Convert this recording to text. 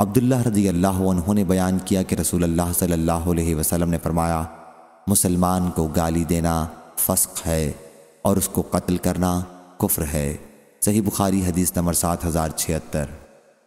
अब्दुल्ला रज़ी अल्लाह उन्होंने बयान किया कि रसूल अल्लाह सल्लल्लाहु अलैहि ने फरमाया मुसलमान को गाली देना फ़स्क है और उसको कत्ल करना कुफ्र है सही बुखारी हदीस नंबर सात हज़ार छिहत्तर